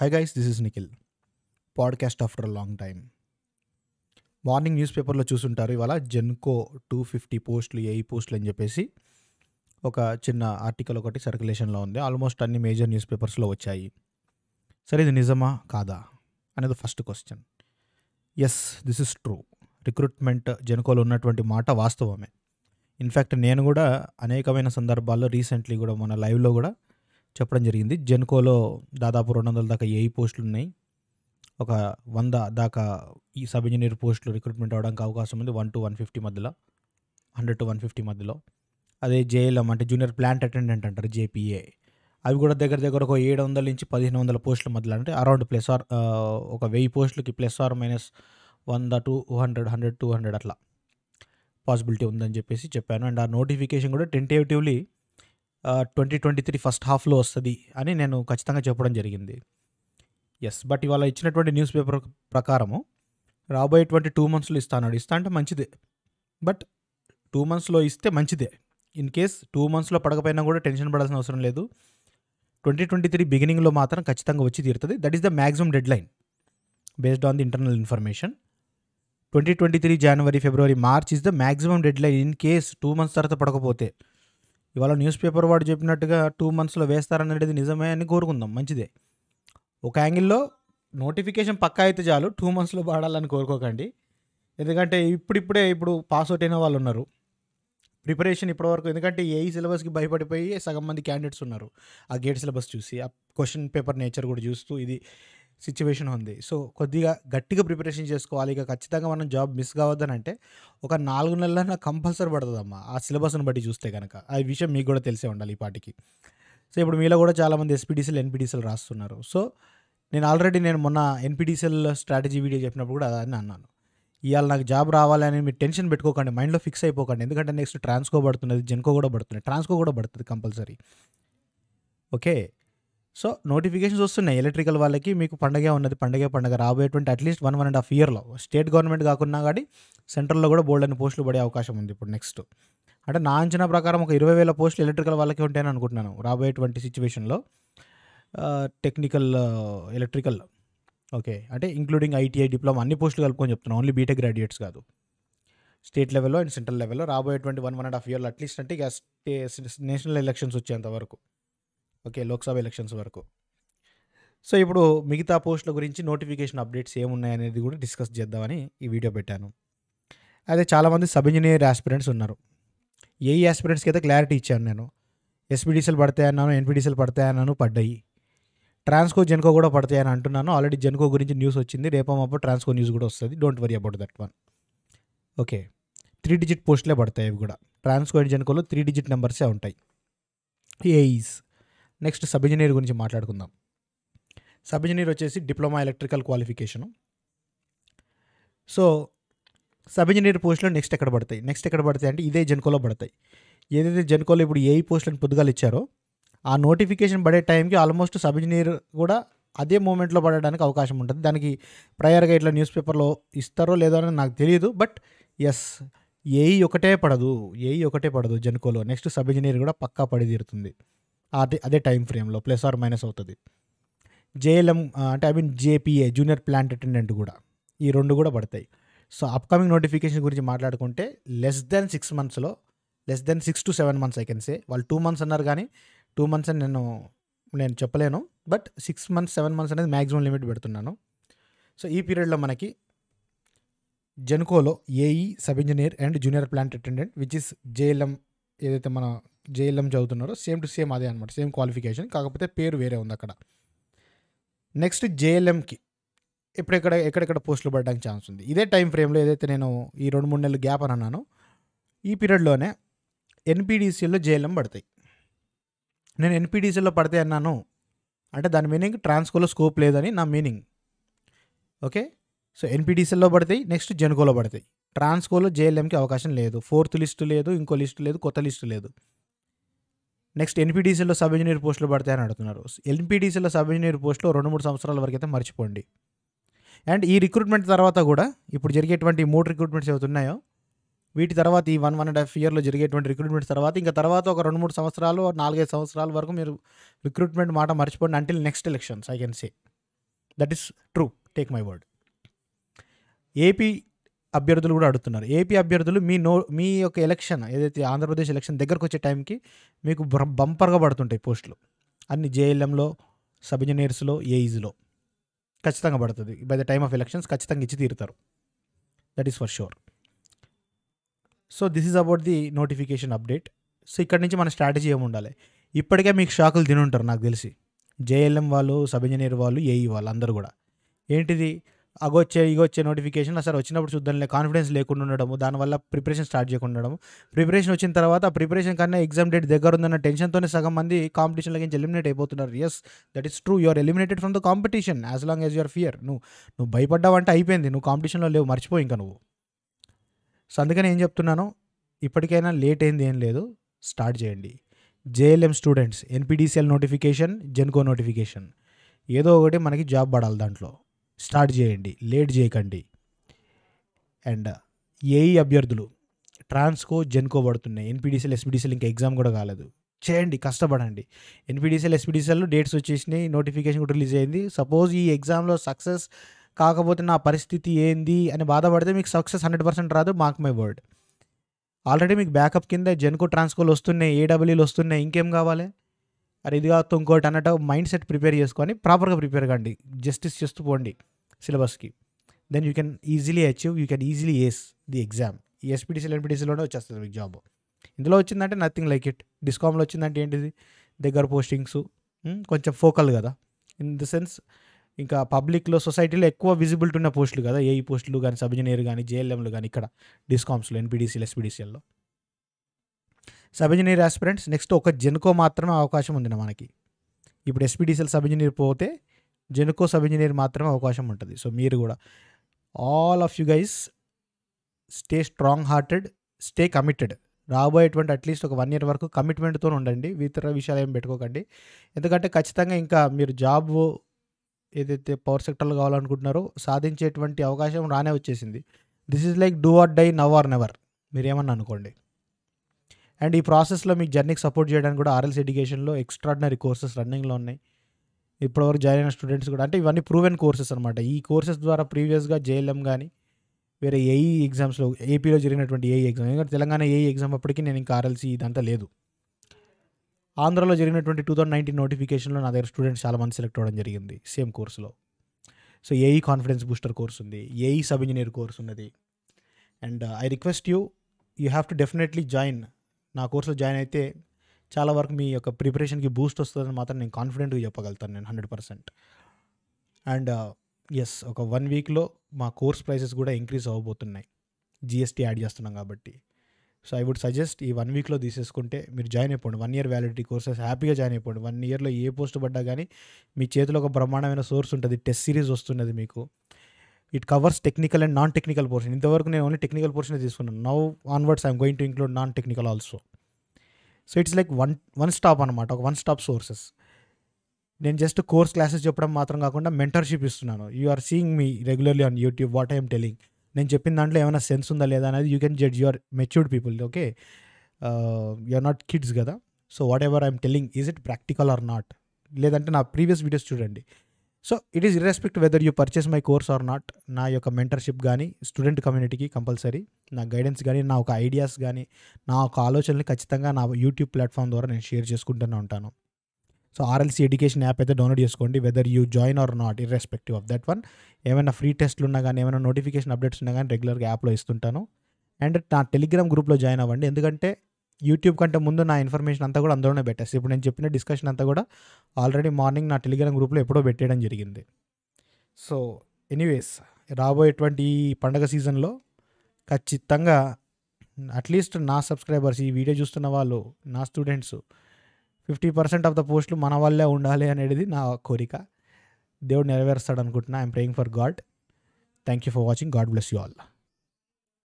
high guys this is Nikhil podcast after long time morning news పేపర్లో చూసుంటారు ఇవాళ Genco two fifty పోస్టులు ఏ పోస్టులు అని చెప్పేసి ఒక చిన్న ఆర్టికల్ ఒకటి సర్కులేషన్లో ఉంది ఆల్మోస్ట్ అన్ని మేజర్ న్యూస్ పేపర్స్లో వచ్చాయి సరే ఇది నిజమా కాదా అనేది first question yes this is true recruitment జెన్కోలో ఉన్నటువంటి మాట వాస్తవమే ఇన్ఫ్యాక్ట్ నేను కూడా అనేకమైన సందర్భాల్లో రీసెంట్లీ కూడా మన లైవ్లో కూడా చెప్పడం జరిగింది జెన్కోలో దాదాపు రెండు వందల దాకా ఏఈ పోస్టులు ఉన్నాయి ఒక వంద దాకా ఈ సబ్ ఇంజనీర్ పోస్టులు రిక్రూట్మెంట్ అవడానికి అవకాశం ఉంది వన్ టు వన్ ఫిఫ్టీ మధ్యలో హండ్రెడ్ టు వన్ ఫిఫ్టీ మధ్యలో అదే జేఎల్ఎం అంటే జూనియర్ ప్లాంట్ అటెండెంట్ అంటారు జేపీఏ అవి కూడా దగ్గర దగ్గర ఒక ఏడు వందల నుంచి పదిహేను వందల పోస్టుల మధ్యలో అంటే అరౌండ్ ప్లస్ ఆర్ ఒక వెయ్యి పోస్టులకి ప్లస్ ఆర్ మైనస్ వంద two hundred hundred two hundred అట్లా పాసిబిలిటీ ఉందని చెప్పేసి చెప్పాను అండ్ ఆ నోటిఫికేషన్ కూడా tentatively twenty twenty three first హాఫ్లో వస్తుంది అని నేను ఖచ్చితంగా చెప్పడం జరిగింది ఎస్ బట్ ఇవాళ ఇచ్చినటువంటి న్యూస్ పేపర్ ప్రకారము రాబోయేటువంటి టూ మంత్స్లో ఇస్తాను ఇస్తా అంటే మంచిదే బట్ టూ మంత్స్లో ఇస్తే మంచిదే ఇన్ కేస్ టూ మంత్స్లో పడకపోయినా కూడా టెన్షన్ పడాల్సిన అవసరం లేదు ట్వంటీ ట్వంటీ త్రీ బిగినింగ్లో మాత్రం ఖచ్చితంగా వచ్చి తీరుతుంది that is the maximum deadline based on the internal information twenty twenty three January February March is the maximum deadline in case two months తర్వాత పడకపోతే ఇవాళ న్యూస్ పేపర్ వాడు చెప్పినట్టుగా టూ మంత్స్లో వేస్తారనేది నిజమే అని కోరుకుందాం మంచిదే ఒక యాంగిల్లో నోటిఫికేషన్ పక్కా అయితే చాలు టూ మంత్స్లో పాడాలని కోరుకోకండి ఎందుకంటే ఇప్పుడిప్పుడే ఇప్పుడు పాస్ అవుట్ అయిన వాళ్ళు ఉన్నారు ప్రిపరేషన్ ఇప్పటివరకు ఎందుకంటే ఏ సిలబస్కి భయపడిపోయి సగం మంది క్యాండిడేట్స్ ఉన్నారు ఆ గేట్ సిలబస్ చూసి ఆ క్వశ్చన్ పేపర్ నేచర్ కూడా చూస్తూ ఇది సిచ్యువేషన్ ఉంది సో కొద్దిగా గట్టిగా ప్రిపరేషన్ చేసుకోవాలి ఇక ఖచ్చితంగా మనం జాబ్ మిస్ కావద్దని అంటే ఒక నాలుగు నెలల కంపల్సరీ పడుతుందమ్మా ఆ సిలబస్ని బట్టి చూస్తే కనుక ఆ విషయం మీకు కూడా తెలిసే ఉండాలి ఈ పాటికి సో ఇప్పుడు మీలో కూడా చాలామంది ఎస్పీడీసీలు ఎన్పీడీసీలు రాస్తున్నారు సో నేను ఆల్రెడీ నేను మొన్న ఎన్పీడీసీఎల్ స్ట్రాటజీ వీడియో చెప్పినప్పుడు కూడా అదని అన్నాను ఇవాళ నాకు జాబ్ రావాలని మీరు టెన్షన్ పెట్టుకోకండి మైండ్లో ఫిక్స్ అయిపోకండి ఎందుకంటే నెక్స్ట్ ట్రాన్స్కో పడుతున్నది జెన్కో కూడా పడుతుంది ట్రాన్స్కో కూడా పడుతుంది కంపల్సరీ ఓకే సో నోటిఫికేషన్స్ వస్తున్నాయి ఎలక్ట్రికల్ వాళ్ళకి మీకు పండగ ఉన్నది పండగే పండగ రాబోయేటువంటి at least one one and half ఇయర్లో స్టేట్ గవర్నమెంట్ కాకుండా కానీ సెంట్రల్లో కూడా బోల్డ్ అని పోస్టులు పడే అవకాశం ఉంది ఇప్పుడు నెక్స్ట్ అంటే నా అంచనా ప్రకారం ఒక ఇరవై వేల పోస్టులు ఎలక్ట్రికల్ వాళ్ళకి ఉంటాయని అనుకుంటున్నాను రాబోయేటువంటి సిచ్యువేషన్లో టెక్నికల్ ఎలక్ట్రికల్ ఓకే అంటే ఇంక్లూడింగ్ ఐటీఐ డిప్లొమా అన్ని పోస్టులు కలుపుకొని చెప్తున్నాను ఓన్లీ బీటెక్ గ్రాడ్యుయేట్స్ కాదు స్టేట్ లెవెల్లో అండ్ సెంట్రల్ లెవెల్లో రాబోయేటువంటి వన్ వన్ అండ్ హాఫ్ ఇయర్లో అట్లీస్ట్ అంటే ఇక నేషనల్ ఎలక్షన్స్ వచ్చేంత వరకు ఓకే లోక్సభ ఎలక్షన్స్ వరకు సో ఇప్పుడు మిగతా పోస్టుల గురించి నోటిఫికేషన్ అప్డేట్స్ ఏమున్నాయనేది కూడా డిస్కస్ చేద్దామని ఈ వీడియో పెట్టాను అదే చాలామంది సబ్ ఇంజనీర్ యాస్పిరెంట్స్ ఉన్నారు ఏ యాస్పిరెంట్స్కి అయితే క్లారిటీ ఇచ్చాను నేను ఎస్పీడీసీలు పడతాయన్నాను ఎన్పీడీసీలు పడతాయన్నాను పడ్డాయి ట్రాన్స్కో జెన్కో కూడా పడతాయని అంటున్నాను ఆల్రెడీ జెన్కో గురించి న్యూస్ వచ్చింది రేపో మాపో ట్రాన్స్కో న్యూస్ కూడా వస్తుంది don't worry about that one okay three digit పోస్టులే పడతాయి అవి కూడా ట్రాన్స్కో అండ్ జెన్కోలో త్రీ డిజిట్ నెంబర్సే ఉంటాయి ఏఈస్ నెక్స్ట్ సబ్ ఇంజనీర్ గురించి మాట్లాడుకుందాం సబ్ ఇంజనీర్ వచ్చేసి diploma electrical qualification so sub engineer పోస్టులు నెక్స్ట్ ఎక్కడ పడతాయి నెక్స్ట్ ఎక్కడ పడతాయి అంటే ఇదే జెన్కోలో పడతాయి ఏదైతే జెన్కోలో ఇప్పుడు ఏ పోస్టులను పొద్దుగాలు ఇచ్చారో ఆ నోటిఫికేషన్ పడే టైంకి ఆల్మోస్ట్ సబ్ ఇంజనీర్ కూడా అదే మూమెంట్లో పడడానికి అవకాశం ఉంటుంది దానికి ప్రయర్గా ఇట్లా న్యూస్ పేపర్లో ఇస్తారో లేదో అని నాకు తెలియదు బట్ ఎస్ ఏఈ ఒకటే పడదు ఏఈ ఒకటే పడదు జెన్కోలో నెక్స్ట్ సబ్ ఇంజనీర్ కూడా పక్కా పడి తీరుతుంది అదే అదే టైం ఫ్రేమ్లో ప్లస్ ఆర్ మైనస్ అవుతుంది జేఎల్ఎం అంటే I mean JPA junior plant attendant కూడా ఈ రెండు కూడా పడతాయి సో అప్కమింగ్ నోటిఫికేషన్ గురించి మాట్లాడుకుంటే లెస్ దెన్ సిక్స్ మంత్స్లో less than six to seven months I can say వాళ్ళు టూ మంత్స్ అన్నారు కానీ టూ మంత్స్ అని నేను నేను చెప్పలేను but six months seven months అనేది మ్యాక్సిమం లిమిట్ పెడుతున్నాను సో ఈ పీరియడ్లో మనకి జెన్కోలో AE sub engineer and junior plant attendant which is JLM ఏదైతే మన జేఎల్ఎం చదువుతున్నారో సేమ్ టు సేమ్ అదే అనమాట సేమ్ క్వాలిఫికేషన్ కాకపోతే పేరు వేరే ఉంది అక్కడ నెక్స్ట్ జేఎల్ఎంకి ఎప్పుడెక్కడ ఎక్కడెక్కడ పోస్టులు పడడానికి ఛాన్స్ ఉంది ఇదే టైం ఫ్రేమ్లో ఏదైతే నేను ఈ రెండు మూడు నెలలు గ్యాప్ అని అన్నానో ఈ పీరియడ్లోనే ఎన్పీడీసీలో జేఎల్ఎం పడతాయి నేను ఎన్పీడీసీలో పడతాయి అన్నాను అంటే దాని మీనింగ్ ట్రాన్స్కోలో స్కోప్ లేదని నా మీనింగ్ ఓకే సో ఎన్పీడీసీలో పడతాయి నెక్స్ట్ జెన్కోలో పడతాయి ట్రాన్స్కోలో జేఎల్ఎంకి అవకాశం లేదు ఫోర్త్ లిస్టు లేదు ఇంకో లిస్టు లేదు కొత్త లిస్టు లేదు నెక్స్ట్ ఎన్పీటీసీలో సబ్ ఇంజనీర్ పోస్టులు పడతాయని అడుగుతున్నారు ఎన్పీటీసీలో సబ్ ఇంజనీర్ పోస్టులు రెండు మూడు సంవత్సరాల వరకు అయితే మర్చిపోండి అండ్ ఈ రిక్రూట్మెంట్ తర్వాత కూడా ఇప్పుడు జరిగేటువంటి మూడు రిక్రూట్మెంట్స్ అవుతున్నాయో వీటి తర్వాత ఈ వన్ వన్ అండ్ హాఫ్ ఇయర్లో జరిగేటువంటి రిక్రూట్మెంట్ తర్వాత ఇంకా తర్వాత ఒక రెండు మూడు సంవత్సరాలు నాలుగైదు సంవత్సరాల వరకు మీరు రిక్రూట్మెంట్ మాట మర్చిపోండి until next elections I can say that is true take my word AP అభ్యర్థులు కూడా అడుగుతున్నారు ఏపీ అభ్యర్థులు మీ నో మీ యొక్క ఎలక్షన్ ఏదైతే ఆంధ్రప్రదేశ్ ఎలక్షన్ దగ్గరకు వచ్చే టైంకి మీకు బంపర్గా పడుతుంటాయి పోస్టులు అన్ని జేఎల్ఎంలో సబ్ ఇంజనీర్స్లో ఏఈజ్లో ఖచ్చితంగా పడుతుంది by the time of elections ఖచ్చితంగా ఇచ్చి తీరుతారు that is for sure so this is about the notification update so ఇక్కడ నుంచి మన స్ట్రాటజీ ఏమి ఉండాలి ఇప్పటికే మీకు షాకులు తినుంటారు నాకు తెలిసి జేఎల్ఎం వాళ్ళు సబ్ ఇంజనీర్ వాళ్ళు ఏఈ e వాళ్ళు అందరూ కూడా ఏంటిది అగొచ్చే ఇగొచ్చే నోటిఫికేషన్ అసలు వచ్చినప్పుడు చూద్దాంలే కాన్ఫిడెన్స్ లేకుండా ఉండడము దానివల్ల ప్రిపరేషన్ స్టార్ట్ చేయకుండా ఉండడం ప్రిపరేషన్ వచ్చిన తర్వాత ప్రిపరేషన్ కన్నా ఎగ్జామ్ డేట్ దగ్గర ఉందన్న టెన్షన్తోనే సగం మంది కాంపిటీషన్లోకి ఎలిమినేట్ అయిపోతున్నారు yes that is true you're eliminated from the competition as long as your fear నువ్వు నువ్వు భయపడ్డావంటే అయిపోయింది నువ్వు కాంపిటీషన్లో లేవు మర్చిపోయి ఇంకా నువ్వు సో అందుకని ఏం చెప్తున్నాను ఇప్పటికైనా లేట్ అయింది ఏం లేదు స్టార్ట్ చేయండి JLM students NPDCL notification Genco notification ఏదో ఒకటి మనకి జాబ్ పడాలి దాంట్లో స్టార్ట్ చేయండి లేట్ చేయకండి అండ్ ఏ అభ్యర్థులు ట్రాన్స్కో జెన్కో పడుతున్నాయి ఎన్పిడిసిఎల్ ఎస్పిడిసిఎల్ ఇంకా ఎగ్జామ్ కూడా కాలేదు చేయండి కష్టపడండి ఎన్పిడిసిఎల్ ఎస్పిడిసిఎల్లో డేట్స్ వచ్చేసినాయి నోటిఫికేషన్ కూడా రిలీజ్ అయింది సపోజ్ ఈ ఎగ్జామ్లో సక్సెస్ కాకపోతే నా పరిస్థితి ఏంది అని బాధపడితే మీకు సక్సెస్ హండ్రెడ్ పర్సెంట్ రాదు మాక్ మై వర్డ్ ఆల్రెడీ మీకు బ్యాకప్ కింద జెన్కో ట్రాన్స్కోలు వస్తున్నాయి ఏడబ్ల్యూలు వస్తున్నాయి ఇంకేం కావాలి అరే ఇది కాదు ఇంకోటి అన్నట్టు మైండ్ సెట్ ప్రిపేర్ చేసుకొని ప్రాపర్గా ప్రిపేర్ కండి జస్టిస్ చేస్తూ పోండి సిలబస్కి then you can easily achieve you can easily ace the exam ఈ ఎస్పీటీసీలు ఎన్పీటీసీలోనే వచ్చేస్తుంది మీకు జాబ్ ఇందులో వచ్చిందంటే నథింగ్ లైక్ ఇట్ డిస్కామ్లో వచ్చిందంటే ఏంటిది దగ్గర పోస్టింగ్స్ కొంచెం ఫోకల్ కదా ఇన్ ద సెన్స్ ఇంకా పబ్లిక్లో సొసైటీలో ఎక్కువ విజిబిలిటీ ఉన్న పోస్టులు కదా ఏ పోస్టులు కానీ సబ్ ఇంజనీర్ కానీ జేఎల్ఎంలు కానీ ఇక్కడ డిస్కామ్స్లో ఎన్పీడీసీలు ఎస్పీడీసీల్లో సబ్ ఇంజనీర్ ఆస్పిరెంట్స్ నెక్స్ట్ ఒక జెన్కో మాత్రమే అవకాశం ఉంది మనకి ఇప్పుడు ఎస్పీడీసీఎల్ సబ్ ఇంజనీర్ పోతే జెనుకో సబ్ ఇంజనీర్ మాత్రమే అవకాశం ఉంటుంది సో మీరు కూడా all of you guys stay strong hearted stay committed రాబోయేటువంటి అట్లీస్ట్ ఒక వన్ ఇయర్ వరకు కమిట్మెంట్తో ఉండండి ఇతర విషయాలు ఏం పెట్టుకోకండి ఎందుకంటే ఖచ్చితంగా ఇంకా మీరు జాబ్ ఏదైతే పవర్ సెక్టర్లో కావాలనుకుంటున్నారో సాధించేటువంటి అవకాశం రానే వచ్చేసింది this is like do or die now or never మీరేమన్నా అనుకోండి అండ్ ఈ ప్రాసెస్లో మీకు జర్నీకి సపోర్ట్ చేయడానికి కూడా ఆర్ఎల్స్ ఎడ్యుకేషన్లో ఎక్స్ట్రాడినరీ కోర్సెస్ రన్నింగ్లో ఉన్నాయి ఇప్పటివరకు జాయిన్ అయిన స్టూడెంట్స్ కూడా అంటే ఇవన్నీ ప్రూవెన్ కోర్సెస్ అనమాట ఈ కోర్సెస్ ద్వారా ప్రీవియస్గా జేఎల్ఎం కానీ వేరే ఏఈ ఎగ్జామ్స్లో ఏపీలో జరిగినటువంటి ఏఈ ఎగ్జామ్ e ఎందుకంటే తెలంగాణ ఏఈ ఎగ్జామ్ e అప్పటికి నేను ఇంకా ఆర్ఎల్సీ ఇదంతా లేదు ఆంధ్రలో జరిగినటువంటి టూ థౌజండ్ నైన్టీన్ నోటిఫికేషన్లో నా దగ్గర స్టూడెంట్స్ చాలామంది సెలెక్ట్ అవ్వడం జరిగింది సేమ్ కోర్సులో so AE confidence booster course ఉంది ఏఈ సబ్ ఇంజనీర్ కోర్స్ ఉన్నది and I request you you have to definitely join నా కోర్సులో జాయిన్ అయితే చాలా వరకు మీ యొక్క ప్రిపరేషన్కి బూస్ట్ వస్తుందని మాత్రం నేను కాన్ఫిడెంట్గా చెప్పగలుగుతాను నేను hundred percent and yes uh, ఒక వన్ వీక్లో మా కోర్స్ ప్రైసెస్ కూడా ఇంక్రీజ్ అవ్వబోతున్నాయి జిఎస్టీ యాడ్ చేస్తున్నాం కాబట్టి సో ఐ వుడ్ సజెస్ట్ ఈ వన్ వీక్లో తీసేసుకుంటే మీరు జాయిన్ అయిపోండి వన్ ఇయర్ వ్యాలిడిటీ కోర్సెస్ హ్యాపీగా జాయిన్ అయిపోండి వన్ ఇయర్లో ఏ పోస్ట్ పడ్డా కానీ మీ చేతిలో ఒక బ్రహ్మాండమైన సోర్స్ ఉంటుంది టెస్ట్ సిరీస్ వస్తున్నది మీకు it covers technical and non technical portion ఇంతవరకు నేను ఓన్లీ టెక్నికల్ పోర్షన్ తీసుకున్నాను now onwards I'm going to include non technical also so it's like one one stop అనమాట ఒక వన్ స్టాప్ సోర్సెస్ నేను just course classes చెప్పడం మాత్రం కాకుండా mentorship ఇస్తున్నాను you are seeing me regularly on YouTube what I'm telling నేను చెప్పిన దాంట్లో ఏమైనా సెన్స్ ఉందా లేదా అనేది you can judge your matured people okay you are not kids కదా so whatever I'm telling is it practical or not లేదంటే నా ప్రీవియస్ వీడియోస్ చూడండి so it is irrespect whether you purchase my course or not నా యొక్క mentorship కానీ student కమ్యూనిటీకి compulsory నా guidance కానీ నా ఒక ఐడియాస్ కానీ నా ఒక ఆలోచనలు ఖచ్చితంగా నా యూట్యూబ్ ప్లాట్ఫామ్ ద్వారా నేను షేర్ చేసుకుంటూనే ఉంటాను సో ఆర్ఎల్సీ ఎడ్యుకేషన్ యాప్ అయితే డౌన్లోడ్ చేసుకోండి whether you join or not irrespective of that one ఏమైనా ఫ్రీ టెస్ట్లు ఉన్నా కానీ ఏమైనా నోటిఫికేషన్ అప్డేట్స్ ఉన్నా కానీ రెగ్యులర్గా యాప్లో ఇస్తుంటాను అండ్ నా టెలిగ్రామ్ గ్రూప్లో జాయిన్ అవ్వండి ఎందుకంటే యూట్యూబ్ కంటే ముందు నా ఇన్ఫర్మేషన్ అంతా కూడా అందులోనే పెట్టేసి ఇప్పుడు నేను చెప్పిన డిస్కషన్ అంతా కూడా ఆల్రెడీ మార్నింగ్ నా టెలిగ్రామ్ గ్రూప్లో ఎప్పుడో పెట్టేయడం జరిగింది సో ఎనీవేస్ రాబోయేటువంటి పండగ సీజన్లో ఖచ్చితంగా అట్లీస్ట్ నా సబ్స్క్రైబర్స్ ఈ వీడియో చూస్తున్న వాళ్ళు నా students fifty percent of the పోస్టులు మన వల్లే ఉండాలి అనేది నా కోరిక దేవుడు నెరవేరుస్తాడు అనుకుంటున్నా I'm praying for God thank you for watching God bless you all